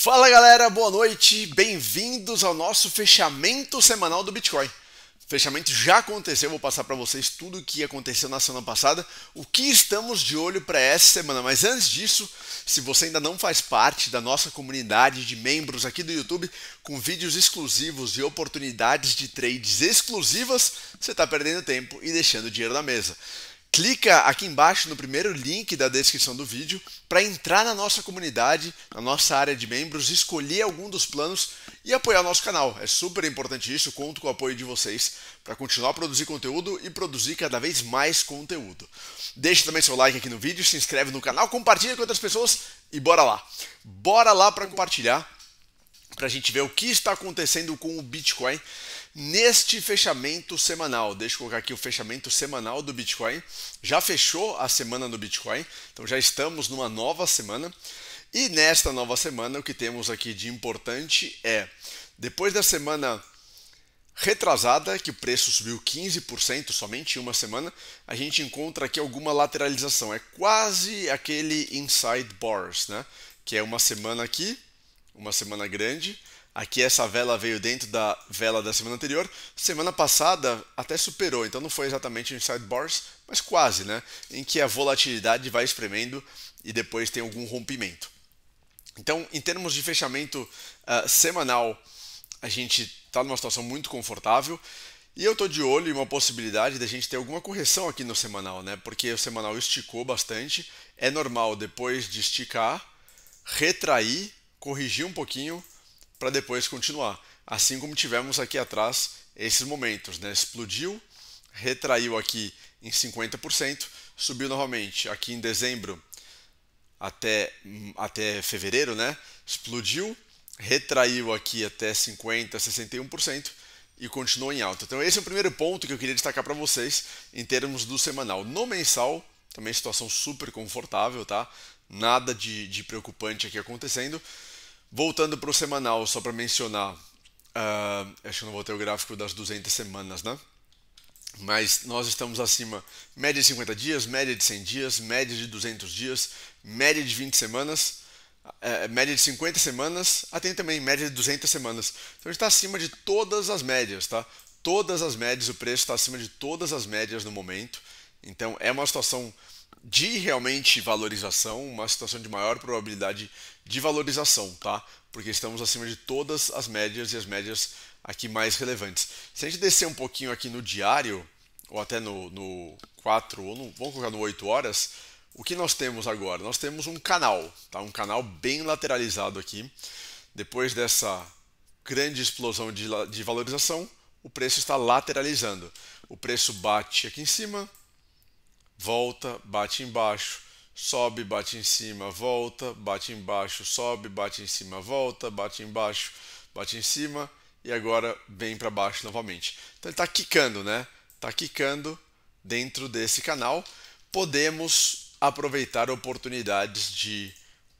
Fala galera, boa noite, bem-vindos ao nosso fechamento semanal do Bitcoin. O fechamento já aconteceu, vou passar para vocês tudo o que aconteceu na semana passada, o que estamos de olho para essa semana. Mas antes disso, se você ainda não faz parte da nossa comunidade de membros aqui do YouTube, com vídeos exclusivos e oportunidades de trades exclusivas, você está perdendo tempo e deixando dinheiro na mesa clica aqui embaixo no primeiro link da descrição do vídeo para entrar na nossa comunidade, na nossa área de membros, escolher algum dos planos e apoiar o nosso canal. É super importante isso, conto com o apoio de vocês para continuar a produzir conteúdo e produzir cada vez mais conteúdo. Deixe também seu like aqui no vídeo, se inscreve no canal, compartilha com outras pessoas e bora lá. Bora lá para compartilhar, para a gente ver o que está acontecendo com o Bitcoin. Neste fechamento semanal, deixa eu colocar aqui o fechamento semanal do Bitcoin. Já fechou a semana do Bitcoin, então já estamos numa nova semana. E nesta nova semana, o que temos aqui de importante é: depois da semana retrasada, que o preço subiu 15% somente em uma semana, a gente encontra aqui alguma lateralização. É quase aquele inside bars, né? Que é uma semana aqui, uma semana grande Aqui essa vela veio dentro da vela da semana anterior. Semana passada até superou, então não foi exatamente inside bars, mas quase, né? Em que a volatilidade vai espremendo e depois tem algum rompimento. Então, em termos de fechamento uh, semanal, a gente está numa situação muito confortável. E eu estou de olho em uma possibilidade da gente ter alguma correção aqui no semanal, né? Porque o semanal esticou bastante. É normal depois de esticar, retrair, corrigir um pouquinho para depois continuar. Assim como tivemos aqui atrás esses momentos, né? explodiu, retraiu aqui em 50%, subiu novamente aqui em dezembro até, hum, até fevereiro, né? explodiu, retraiu aqui até 50%, 61% e continuou em alta. Então esse é o primeiro ponto que eu queria destacar para vocês em termos do semanal. No mensal, também situação super confortável, tá? Nada de, de preocupante aqui acontecendo. Voltando para o semanal, só para mencionar, uh, acho que não vou ter o gráfico das 200 semanas, né? Mas nós estamos acima, média de 50 dias, média de 100 dias, média de 200 dias, média de 20 semanas, uh, média de 50 semanas, até ah, também média de 200 semanas. Então a gente está acima de todas as médias, tá? Todas as médias, o preço está acima de todas as médias no momento. Então é uma situação de realmente valorização, uma situação de maior probabilidade de valorização, tá? Porque estamos acima de todas as médias e as médias aqui mais relevantes. Se a gente descer um pouquinho aqui no diário, ou até no, no 4, ou no, vamos colocar no 8 horas, o que nós temos agora? Nós temos um canal, tá? um canal bem lateralizado aqui. Depois dessa grande explosão de, de valorização, o preço está lateralizando. O preço bate aqui em cima, volta, bate embaixo, sobe, bate em cima, volta, bate embaixo, sobe, bate em cima, volta, bate embaixo, bate em cima e agora vem para baixo novamente. Então ele está quicando, né? Está quicando dentro desse canal. Podemos aproveitar oportunidades de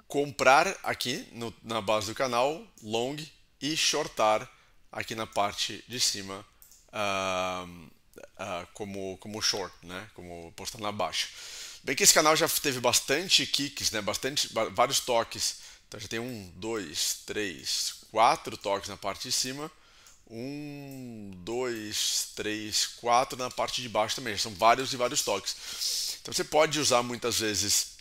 comprar aqui no, na base do canal, long, e shortar aqui na parte de cima. Ah, uh, como, como short, né? como postando na baixa. Bem que esse canal já teve bastante kicks, né? bastante, vários toques. Então já tem um, dois, três, quatro toques na parte de cima. Um, dois, três, quatro na parte de baixo também. Já são vários e vários toques. Então você pode usar muitas vezes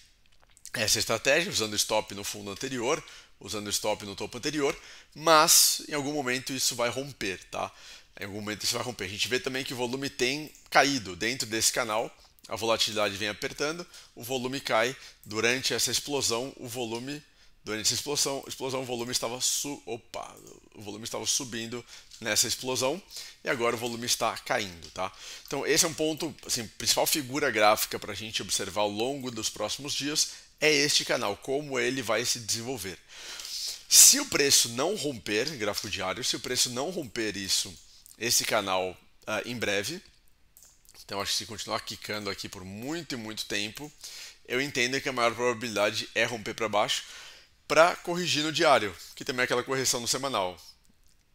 essa estratégia, usando stop no fundo anterior, usando stop no topo anterior, mas em algum momento isso vai romper, tá? Em algum momento isso vai romper. A gente vê também que o volume tem caído dentro desse canal, a volatilidade vem apertando, o volume cai. Durante essa explosão, o volume durante essa explosão, explosão o volume estava su opa, o volume estava subindo nessa explosão e agora o volume está caindo, tá? Então esse é um ponto, assim, principal figura gráfica para a gente observar ao longo dos próximos dias é este canal, como ele vai se desenvolver. Se o preço não romper, gráfico diário, se o preço não romper isso esse canal uh, em breve. Então acho que se continuar quicando aqui por muito e muito tempo, eu entendo que a maior probabilidade é romper para baixo para corrigir no diário, que também é aquela correção no semanal.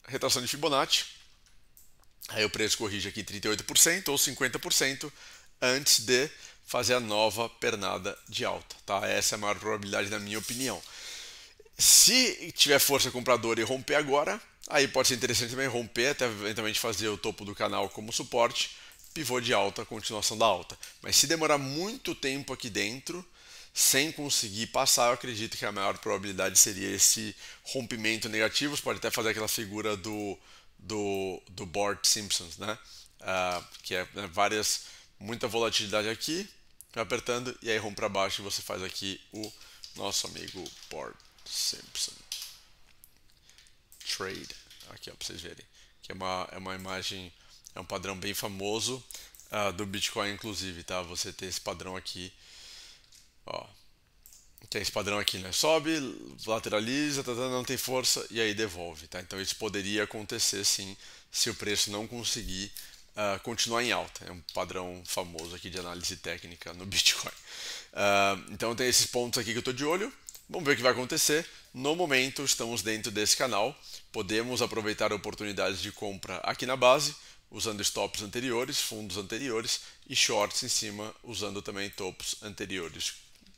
Retração de Fibonacci, aí o preço corrige aqui 38% ou 50% antes de fazer a nova pernada de alta. Tá? Essa é a maior probabilidade na minha opinião. Se tiver força compradora e romper agora, Aí pode ser interessante também romper, até eventualmente fazer o topo do canal como suporte, pivô de alta, continuação da alta. Mas se demorar muito tempo aqui dentro, sem conseguir passar, eu acredito que a maior probabilidade seria esse rompimento negativo. Você pode até fazer aquela figura do, do, do Bart Simpsons, né? Uh, que é né, várias, muita volatilidade aqui, apertando, e aí rompe para baixo e você faz aqui o nosso amigo Bart Simpson. Trade, aqui ó, para vocês verem, que é uma, é uma imagem, é um padrão bem famoso uh, do Bitcoin inclusive, tá? Você ter esse padrão aqui, ó, que é esse padrão aqui, né? Sobe, lateraliza, tá, tá, tá, não tem força e aí devolve, tá? Então isso poderia acontecer sim, se o preço não conseguir uh, continuar em alta. É um padrão famoso aqui de análise técnica no Bitcoin. Uh, então tem esses pontos aqui que eu estou de olho. Vamos ver o que vai acontecer. No momento, estamos dentro desse canal. Podemos aproveitar oportunidades de compra aqui na base, usando stops anteriores, fundos anteriores e shorts em cima, usando também tops anteriores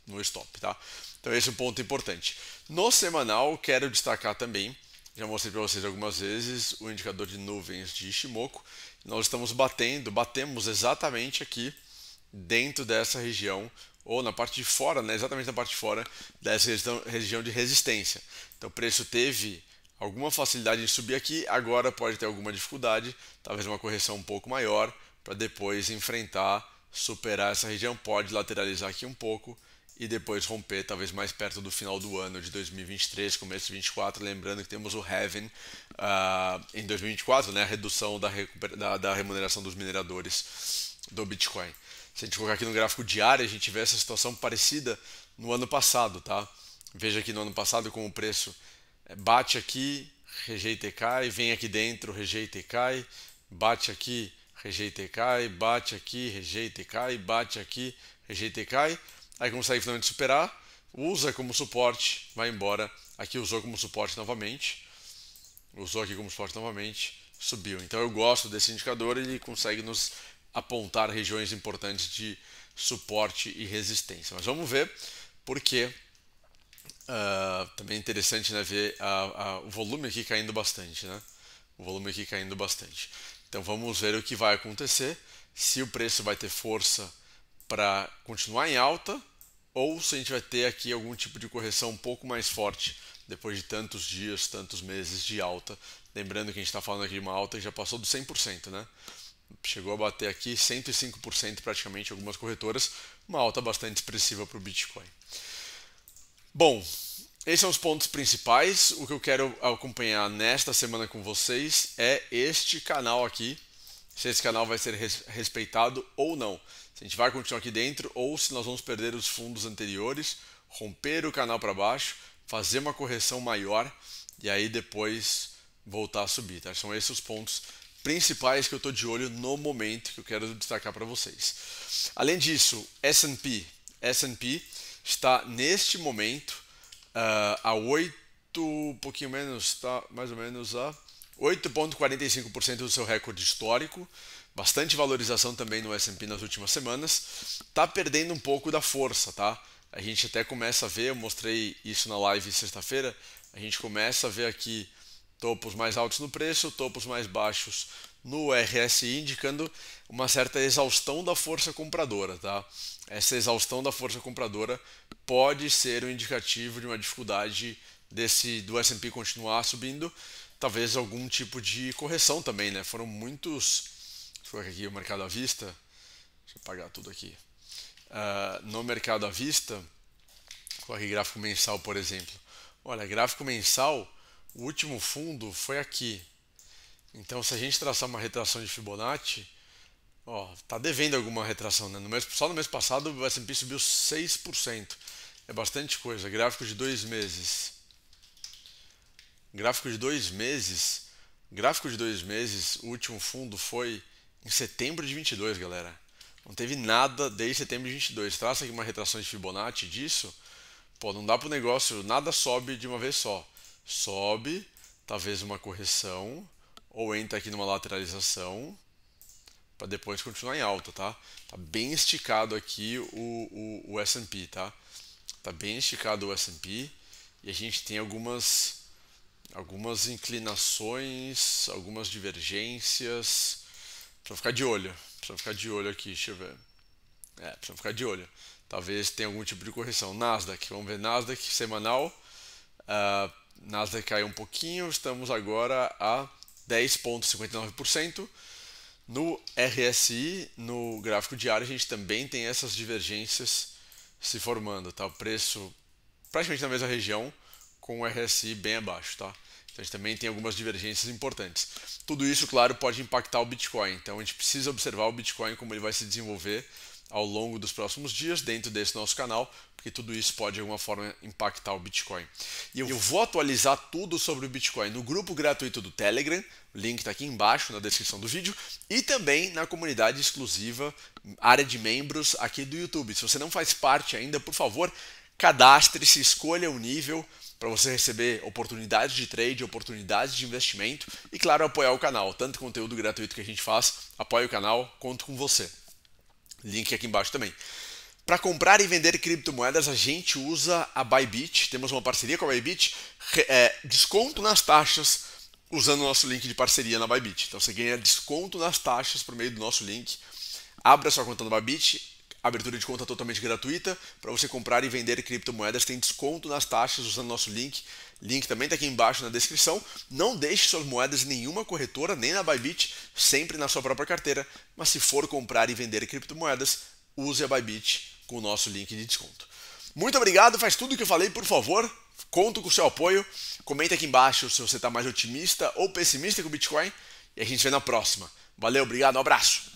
no stop. Tá? Então, esse é um ponto importante. No semanal, quero destacar também, já mostrei para vocês algumas vezes, o indicador de nuvens de Ishimoku. Nós estamos batendo, batemos exatamente aqui dentro dessa região ou na parte de fora, né, exatamente na parte de fora dessa região de resistência. Então o preço teve alguma facilidade em subir aqui, agora pode ter alguma dificuldade, talvez uma correção um pouco maior, para depois enfrentar, superar essa região, pode lateralizar aqui um pouco e depois romper, talvez mais perto do final do ano de 2023, começo de 2024. Lembrando que temos o Heaven uh, em 2024, né, a redução da, da, da remuneração dos mineradores do Bitcoin se a gente colocar aqui no gráfico diário, a gente vê essa situação parecida no ano passado, tá? Veja que no ano passado como o preço eh, bate aqui, rejeita e cai, vem aqui dentro, rejeita e cai, bate aqui, rejeita e cai, bate aqui, rejeita e cai, bate aqui, rejeita e cai. Aí consegue finalmente superar, usa como suporte, vai embora. Aqui usou como suporte novamente, usou aqui como suporte novamente, subiu. Então eu gosto desse indicador, ele consegue nos apontar regiões importantes de suporte e resistência. Mas vamos ver porque uh, ah, também é interessante né, ver a, a, o volume aqui caindo bastante, né? O volume aqui caindo bastante. Então vamos ver o que vai acontecer, se o preço vai ter força para continuar em alta ou se a gente vai ter aqui algum tipo de correção um pouco mais forte depois de tantos dias, tantos meses de alta. Lembrando que a gente está falando aqui de uma alta que já passou dos 100%, né? chegou a bater aqui 105% praticamente algumas corretoras, uma alta bastante expressiva para o Bitcoin. Bom, esses são os pontos principais. O que eu quero acompanhar nesta semana com vocês é este canal aqui. Se esse canal vai ser res respeitado ou não. Se a gente vai continuar aqui dentro ou se nós vamos perder os fundos anteriores, romper o canal para baixo, fazer uma correção maior e aí depois voltar a subir. Tá? São esses os pontos principais que eu estou de olho no momento que eu quero destacar para vocês. Além disso, S&P, S&P está neste momento uh, a 8, um pouquinho menos, está mais ou menos a 8.45% do seu recorde histórico. Bastante valorização também no S&P nas últimas semanas. Está perdendo um pouco da força, tá? A gente até começa a ver, eu mostrei isso na live sexta-feira, a gente começa a ver aqui topos mais altos no preço, topos mais baixos no RSI, indicando uma certa exaustão da força compradora. Tá? Essa exaustão da força compradora pode ser um indicativo de uma dificuldade desse do S&P continuar subindo, talvez algum tipo de correção também, né? Foram muitos, foi aqui o mercado à vista, deixa eu apagar tudo aqui. Uh, no mercado à vista, aqui gráfico mensal, por exemplo. Olha, gráfico mensal, o último fundo foi aqui. Então, se a gente traçar uma retração de Fibonacci, ó, tá devendo alguma retração, né? No mês, só no mês passado o S&P subiu 6%. É bastante coisa. Gráfico de dois meses. Gráfico de dois meses. Gráfico de dois meses, o último fundo foi em setembro de 22, galera. Não teve nada desde setembro de 22. Traça aqui uma retração de Fibonacci disso. Pô, não dá pro negócio, nada sobe de uma vez só sobe, talvez uma correção, ou entra aqui numa lateralização, para depois continuar em alta, tá? Tá bem esticado aqui o, o, o S&P, tá? Tá bem esticado o S&P e a gente tem algumas algumas inclinações, algumas divergências para ficar de olho, para ficar de olho aqui, deixa eu ver. É, para ficar de olho. Talvez tenha algum tipo de correção. Nasdaq, vamos ver Nasdaq semanal. Uh, Nasdaq caiu um pouquinho, estamos agora a 10,59%. No RSI, no gráfico diário, a gente também tem essas divergências se formando, tá? O preço praticamente na mesma região, com o RSI bem abaixo, tá? Então a gente também tem algumas divergências importantes. Tudo isso, claro, pode impactar o Bitcoin, então a gente precisa observar o Bitcoin, como ele vai se desenvolver, ao longo dos próximos dias dentro desse nosso canal, porque tudo isso pode de alguma forma impactar o Bitcoin. E eu vou atualizar tudo sobre o Bitcoin no grupo gratuito do Telegram, o link está aqui embaixo na descrição do vídeo, e também na comunidade exclusiva, área de membros aqui do YouTube. Se você não faz parte ainda, por favor, cadastre-se, escolha o nível para você receber oportunidades de trade, oportunidades de investimento e, claro, apoiar o canal. Tanto conteúdo gratuito que a gente faz, apoie o canal, conto com você. Link aqui embaixo também. Para comprar e vender criptomoedas, a gente usa a Bybit. Temos uma parceria com a Bybit. É, desconto nas taxas usando o nosso link de parceria na Bybit. Então você ganha desconto nas taxas por meio do nosso link. Abra sua conta na Bybit, Abertura de conta totalmente gratuita para você comprar e vender criptomoedas. Tem desconto nas taxas usando nosso link. Link também está aqui embaixo na descrição. Não deixe suas moedas em nenhuma corretora, nem na Bybit, sempre na sua própria carteira. Mas se for comprar e vender criptomoedas, use a Bybit com o nosso link de desconto. Muito obrigado, faz tudo o que eu falei, por favor. Conto com o seu apoio. Comenta aqui embaixo se você está mais otimista ou pessimista com o Bitcoin. E a gente se vê na próxima. Valeu, obrigado, um abraço.